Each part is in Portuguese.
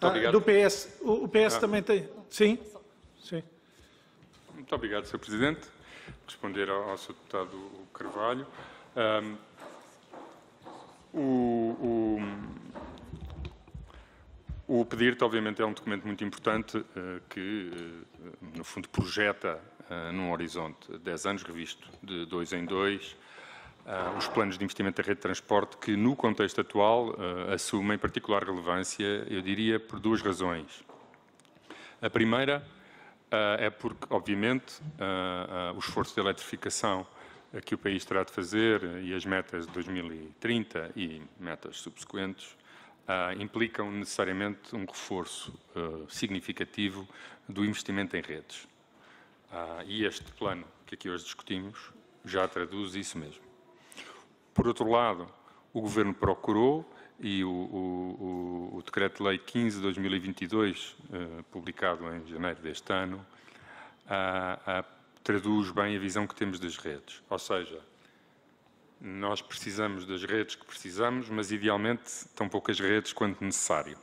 Muito ah, obrigado. do PS. O, o PS ah. também tem. Sim? Sim. Muito obrigado, Sr. Presidente. Responder ao, ao Sr. Deputado Carvalho. Um, o, o, o pedir-te, obviamente, é um documento muito importante uh, que, uh, no fundo, projeta uh, num horizonte de 10 anos, revisto de dois em dois, ah, os planos de investimento da rede de transporte que, no contexto atual, ah, assumem particular relevância, eu diria, por duas razões. A primeira ah, é porque, obviamente, o esforço de eletrificação que o país terá de fazer e as metas de 2030 e metas subsequentes implicam necessariamente um reforço significativo do investimento em redes. e este plano que aqui hoje discutimos já traduz isso mesmo. Por outro lado, o Governo procurou, e o, o, o Decreto-Lei 15 de 2022, eh, publicado em janeiro deste ano, ah, ah, traduz bem a visão que temos das redes. Ou seja, nós precisamos das redes que precisamos, mas idealmente tão poucas redes quanto necessário.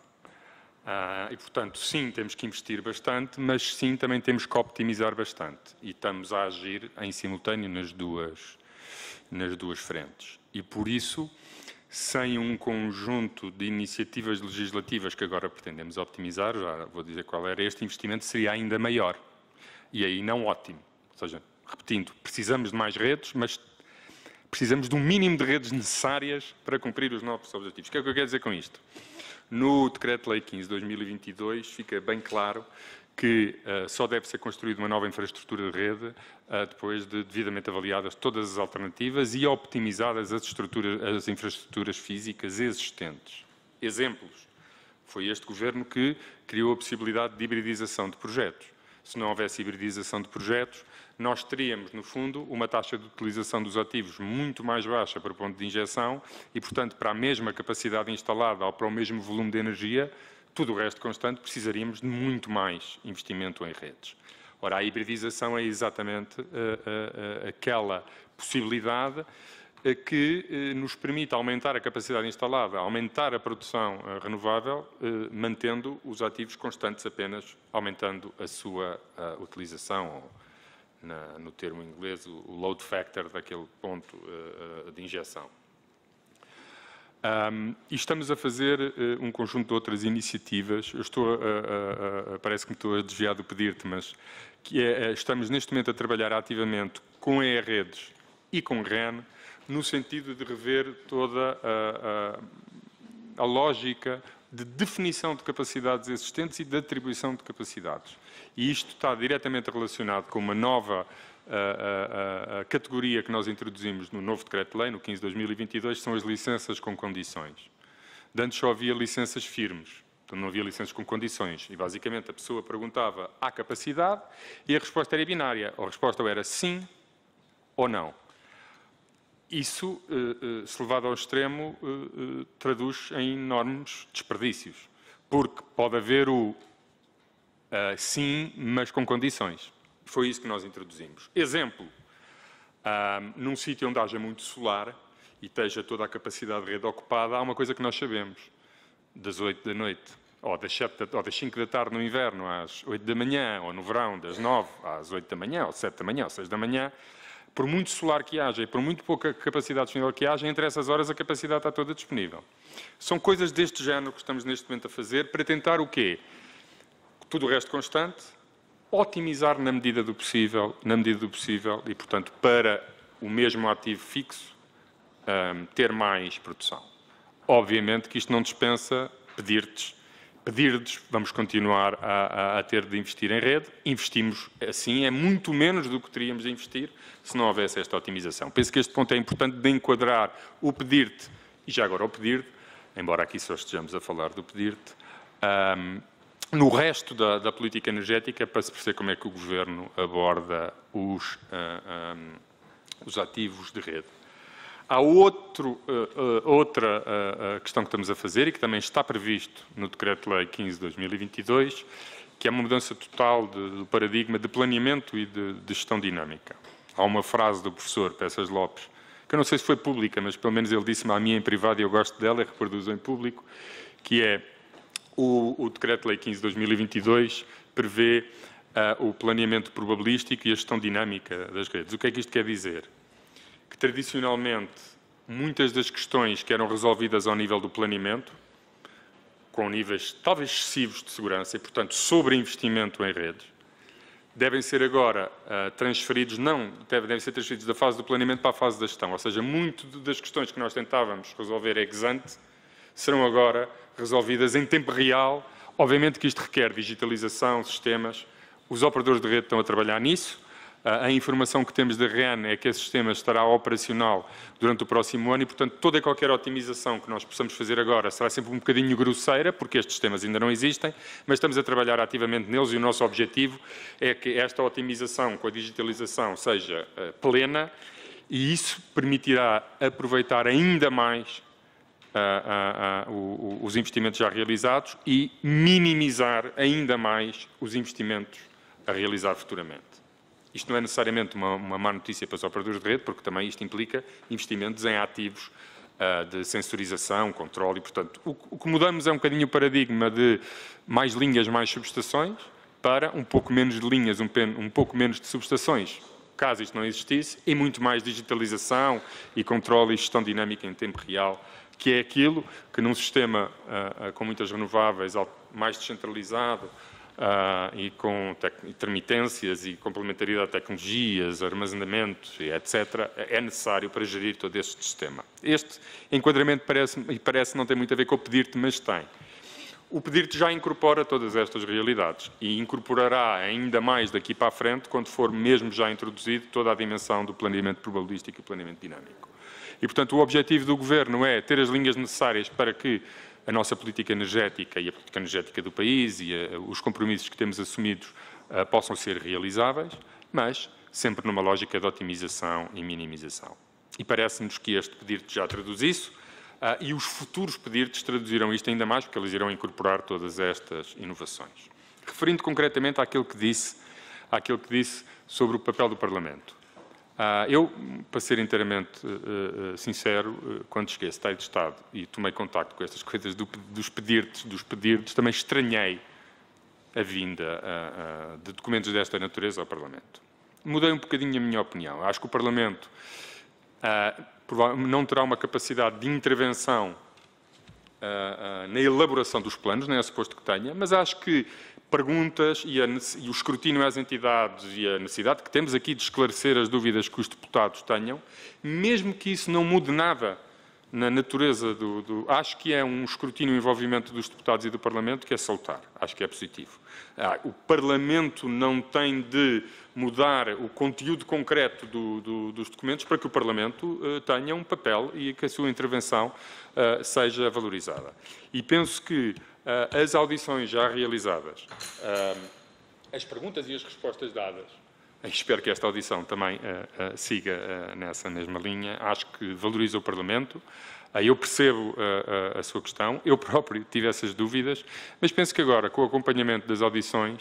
Ah, e, portanto, sim, temos que investir bastante, mas sim, também temos que optimizar bastante. E estamos a agir em simultâneo nas duas, nas duas frentes. E por isso, sem um conjunto de iniciativas legislativas que agora pretendemos optimizar, já vou dizer qual era, este investimento seria ainda maior. E aí não ótimo. Ou seja, repetindo, precisamos de mais redes, mas precisamos de um mínimo de redes necessárias para cumprir os nossos objetivos. O que é que eu quero dizer com isto? No Decreto-Lei 15 de 2022 fica bem claro que uh, só deve ser construída uma nova infraestrutura de rede uh, depois de devidamente avaliadas todas as alternativas e optimizadas as, as infraestruturas físicas existentes. Exemplos. Foi este governo que criou a possibilidade de hibridização de projetos. Se não houvesse hibridização de projetos, nós teríamos, no fundo, uma taxa de utilização dos ativos muito mais baixa para o ponto de injeção e, portanto, para a mesma capacidade instalada ou para o mesmo volume de energia, tudo o resto constante, precisaríamos de muito mais investimento em redes. Ora, a hibridização é exatamente eh, eh, eh, aquela possibilidade que nos permite aumentar a capacidade instalada, aumentar a produção renovável, mantendo os ativos constantes apenas, aumentando a sua utilização, ou, no termo inglês, o load factor daquele ponto de injeção. Um, e estamos a fazer uh, um conjunto de outras iniciativas. Eu estou, uh, uh, parece que me estou a desviar do pedir-te, mas que é, eh, estamos neste momento a trabalhar ativamente com EREDES e com REN, no sentido de rever toda a, a, a lógica de definição de capacidades existentes e de atribuição de capacidades. E isto está diretamente relacionado com uma nova a, a, categoria que nós introduzimos no novo Decreto-Lei, no 15 de 2022, são as licenças com condições. Dantes antes só havia licenças firmes, então não havia licenças com condições. E basicamente a pessoa perguntava à capacidade e a resposta era binária. A resposta era sim ou não. Isso, eh, eh, se levado ao extremo, eh, traduz em enormes desperdícios. Porque pode haver o sim, mas com condições. Foi isso que nós introduzimos. Exemplo, um, ah, num sítio onde haja muito solar e esteja toda a capacidade de rede ocupada, há uma coisa que nós sabemos, das 8 da noite, ou das, 7 ou das 5 da tarde no inverno, às 8 da manhã, ou no verão, das 9 às 8 da manhã, ou 7 da manhã, ou 6 da manhã, por muito solar que haja e por muito pouca capacidade disponível que haja, entre essas horas a capacidade está toda disponível. São coisas deste género que estamos neste momento a fazer para tentar o quê? Tudo o resto constante, otimizar na medida do possível, na medida do possível e, portanto, para o mesmo ativo fixo, um, ehm, ter mais produção. Obviamente que isto não dispensa pedir te pedir te vamos continuar a, a, a, ter de investir em rede, investimos assim, é muito menos do que teríamos de investir se não houvesse esta otimização. Penso que este ponto é importante de enquadrar o pedir-te, e já agora o pedir-te, embora aqui só estejamos a falar do pedir-te, um, ehm, no resto da, da, política energética para se perceber como é que o governo aborda os, uh, ah, um, ah, os ativos de rede. Há outro, uh, uh, outra questão que estamos a fazer e que também está previsto no Decreto-Lei 15 de 2022, que é uma mudança total de, do paradigma de planeamento e de, de, gestão dinâmica. Há uma frase do professor Peças Lopes, que eu não sei se foi pública, mas pelo menos ele disse-me à minha em privado e eu gosto dela e reproduzo em público, que é o, o Decreto-Lei 15 de 2022 prevê uh, o planeamento probabilístico e a gestão dinâmica das redes. O que é que isto quer dizer? Que, tradicionalmente, muitas das questões que eram resolvidas ao nível do planeamento, com níveis talvez excessivos de segurança e, portanto, sobre investimento em redes, devem ser agora uh, transferidos, não, devem, devem ser transferidos da fase do planeamento para a fase da gestão. Ou seja, muito das questões que nós tentávamos resolver ex ante serão agora resolvidas em tempo real. Obviamente que isto requer digitalização, sistemas. Os operadores de rede estão a trabalhar nisso. Ah, a informação que temos da REN é que esse sistema estará operacional durante o próximo ano e, portanto, toda e qualquer otimização que nós possamos fazer agora será sempre um bocadinho grosseira, porque estes sistemas ainda não existem, mas estamos a trabalhar ativamente neles e o nosso objetivo é que esta otimização com a digitalização seja ah, plena e isso permitirá aproveitar ainda mais os investimentos já realizados e minimizar ainda mais os investimentos a realizar futuramente. Isto não é necessariamente uma, uma má notícia para os operadores de rede, porque também isto implica investimentos em ativos ah, de sensorização, controle, e, portanto, o, o que mudamos é um bocadinho o paradigma de mais linhas, mais subestações, para um pouco menos de linhas, um, pen, um pouco menos de subestações, caso isto não existisse, e muito mais digitalização e controle e gestão dinâmica em tempo real que é aquilo que num sistema uh, com muitas renováveis, mais descentralizado, Uh, e com intermitências e complementaridade a tecnologias, armazenamento etc., é necessário para gerir todo este sistema. Este enquadramento parece, e parece não ter muito a ver com o pedir-te, mas tem. O pedir-te já incorpora todas estas realidades e incorporará ainda mais daqui para a frente, quando for mesmo já introduzido, toda a dimensão do planeamento probabilístico e planeamento dinâmico. E, portanto, o objetivo do Governo é ter as linhas necessárias para que a nossa política energética e a política energética do país e a, eh, os compromissos que temos assumidos a, eh, possam ser realizáveis, mas sempre numa lógica de otimização e minimização. E parece-nos que este pedido já traduz isso, a, eh, e os futuros pedidos traduzirão isto ainda mais, porque eles irão incorporar todas estas inovações. Referindo concretamente àquilo que disse, àquilo que disse sobre o papel do Parlamento. Ah, eu, para ser inteiramente uh, sincero, uh, quando cheguei a Estado de Estado e tomei contacto com estas coisas do, dos pedirtes, dos pedirtes, também estranhei a vinda uh, de documentos desta natureza ao Parlamento. Mudei um bocadinho a minha opinião. Acho que o Parlamento ah, não terá uma capacidade de intervenção na elaboração dos planos, nem é suposto que tenha, mas acho que perguntas e, a, e, o escrutínio às entidades e a necessidade que temos aqui de esclarecer as dúvidas que os deputados tenham, mesmo que isso não mude nada na natureza do, do, Acho que é um escrutínio e envolvimento dos deputados e do Parlamento que é soltar. Acho que é positivo. Ah, o Parlamento não tem de mudar o conteúdo concreto do, do, dos documentos para que o Parlamento ah, tenha um papel e que a sua intervenção ah, seja valorizada. E penso que ah, as audições já realizadas, as perguntas e as respostas dadas, eh, espero que esta audição também uh, uh, siga uh, nessa mesma linha. Acho que valoriza o Parlamento. eu percebo a sua questão. Eu próprio tive essas dúvidas, mas penso que agora, com o acompanhamento das audições,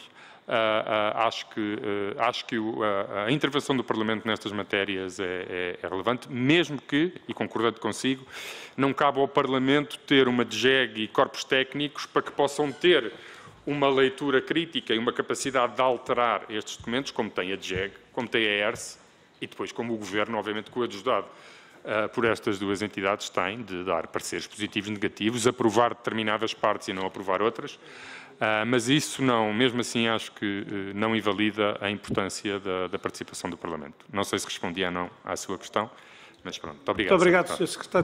acho que, acho que o, a intervenção do Parlamento nestas matérias é, é, é, relevante, mesmo que, e concordando consigo, não cabe ao Parlamento ter uma DGEG e corpos técnicos para que possam ter uma leitura crítica e uma capacidade de alterar estes documentos, como tem a JEG, como tem a ERS e depois como o Governo, obviamente, coadjudado uh, ah, por estas duas entidades, tem de dar pareceres positivos, negativos, aprovar determinadas partes e não aprovar outras. Uh, mas isso não, mesmo assim, acho que uh, não invalida a importância da, da, participação do Parlamento. Não sei se respondi ou não à sua questão, mas pronto. Muito obrigado. Muito obrigado, Sr. Secretário.